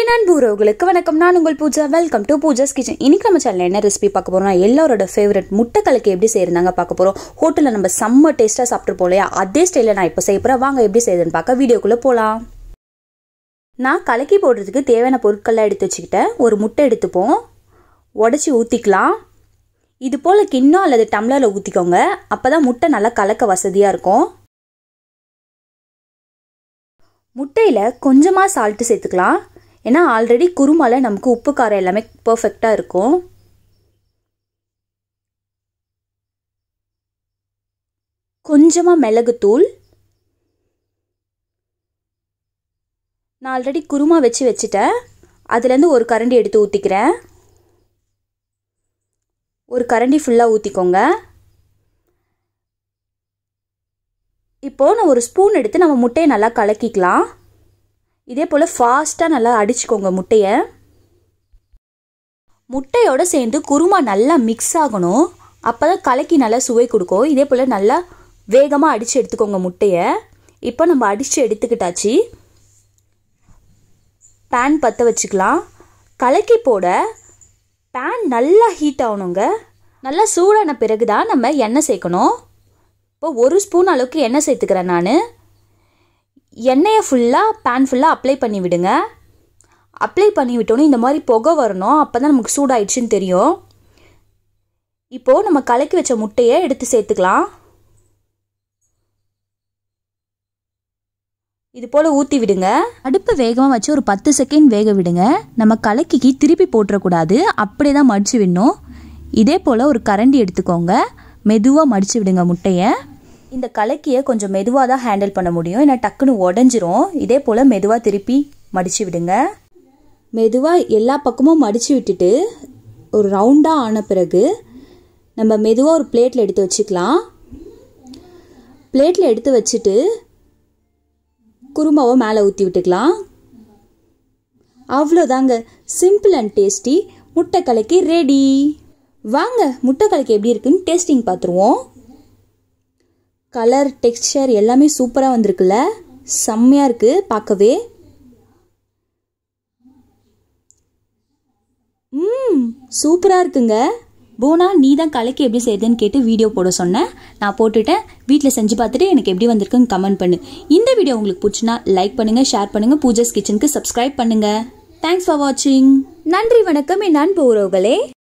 என் அன்பு உறவுகளுக்கு வணக்கம் நான் உங்கள் Pooja welcome to Pooja's kitchen இன்றைக்கி நம்ம சேனல் என்ன ரெசிபி பார்க்க போகிறோம்னா எல்லாரோட ஃபேவரட் முட்டைக்கலக்கு எப்படி செய்யறாங்க பார்க்க போகிறோம் ஹோட்டலில் நம்ம செம்ம டேஸ்ட்டாக சாப்பிட்ருப்போம் இல்லையா அதே ஸ்டைலில் நான் இப்போ செய்ய போகிறேன் வாங்க எப்படி செய்யுதுன்னு பார்க்க வீடியோக்குள்ளே போகலாம் நான் கலக்கி போடுறதுக்கு தேவையான பொருட்கள்லாம் எடுத்து வச்சுக்கிட்டேன் ஒரு முட்டை எடுத்துப்போம் உடச்சி ஊற்றிக்கலாம் இது போல் கிண்ணம் அல்லது டம்ளரில் ஊற்றிக்கோங்க அப்போ தான் முட்டை நல்லா கலக்க வசதியாக இருக்கும் முட்டையில் கொஞ்சமாக சால்ட்டு சேர்த்துக்கலாம் ஏன்னா ஆல்ரெடி குருமாவில் நமக்கு உப்பு காரம் எல்லாமே பர்ஃபெக்டாக இருக்கும் கொஞ்சமாக மிளகுத்தூள் நான் ஆல்ரெடி குருமா வச்சு வச்சுட்டேன் அதுலேருந்து ஒரு கரண்டி எடுத்து ஊற்றிக்கிறேன் ஒரு கரண்டி ஃபுல்லாக ஊற்றிக்கோங்க இப்போது நான் ஒரு ஸ்பூன் எடுத்து நம்ம முட்டையை நல்லா கலக்கிக்கலாம் இதே போல் ஃபாஸ்ட்டாக நல்லா அடிச்சுக்கோங்க முட்டையை முட்டையோடு சேர்ந்து குருமா நல்லா மிக்ஸ் ஆகணும் அப்போ தான் கலக்கி நல்லா சுவை கொடுக்கும் இதே போல் நல்லா வேகமாக அடித்து எடுத்துக்கோங்க முட்டையை இப்போ நம்ம அடித்து எடுத்துக்கிட்டாச்சு பேன் பற்ற வச்சுக்கலாம் கலக்கி போட பேன் நல்லா ஹீட் ஆகணுங்க நல்லா சூடான பிறகு தான் நம்ம எண்ணெய் சேர்க்கணும் இப்போ ஒரு ஸ்பூன் அளவுக்கு எண்ணெய் சேர்த்துக்கிறேன் நான் எண்ணெயை ஃபுல்லாக பேன் ஃபுல்லாக அப்ளை பண்ணி விடுங்க அப்ளை பண்ணி விட்டோன்னே இந்த மாதிரி புகை வரணும் அப்போ தான் நமக்கு சூடாயிடுச்சுன்னு தெரியும் இப்போது நம்ம கலக்கி வச்ச முட்டையை எடுத்து சேர்த்துக்கலாம் இது போல் ஊற்றி விடுங்க அடுப்பு வேகமாக வச்சு ஒரு பத்து செகண்ட் வேக விடுங்க நம்ம கலக்கிக்கு திருப்பி போட்டுறக்கூடாது அப்படியே தான் மடித்து விடணும் இதே போல் ஒரு கரண்டி எடுத்துக்கோங்க மெதுவாக மடித்து விடுங்க முட்டையை இந்த கலக்கியை கொஞ்சம் மெதுவாக தான் ஹேண்டில் பண்ண முடியும் ஏன்னா டக்குன்னு உடஞ்சிரும் இதே போல் மெதுவாக திருப்பி மடித்து விடுங்க மெதுவாக எல்லா பக்கமும் மடித்து விட்டுட்டு ஒரு ரவுண்டாக ஆன பிறகு நம்ம மெதுவாக ஒரு பிளேட்டில் எடுத்து வச்சுக்கலாம் பிளேட்டில் எடுத்து வச்சுட்டு குருமாவை மேலே ஊற்றி விட்டுக்கலாம் அவ்வளோதாங்க சிம்பிள் அண்ட் டேஸ்டி முட்டை கலக்கி ரெடி வாங்க முட்டை கலக்கி எப்படி இருக்குன்னு டேஸ்டிங் பார்த்துருவோம் கலர் டெக்ஸ்டர் எல்லாமே சூப்பராக வந்திருக்குல்ல செம்மையாக இருக்குது பார்க்கவே ம் சூப்பராக இருக்குங்க போனா நீ தான் கலைக்கு எப்படி செய்யுதுன்னு கேட்டு வீடியோ போட சொன்னேன் நான் போட்டுட்டேன் வீட்டில் செஞ்சு பார்த்துட்டு எனக்கு எப்படி வந்திருக்குன்னு கமெண்ட் பண்ணு இந்த வீடியோ உங்களுக்கு பிடிச்சினா லைக் பண்ணுங்கள் ஷேர் பண்ணுங்கள் பூஜாஸ் கிச்சனுக்கு சப்ஸ்கிரைப் பண்ணுங்கள் தேங்க்ஸ் ஃபார் வாட்சிங் நன்றி வணக்கம் என் நண்பு உறவுகளே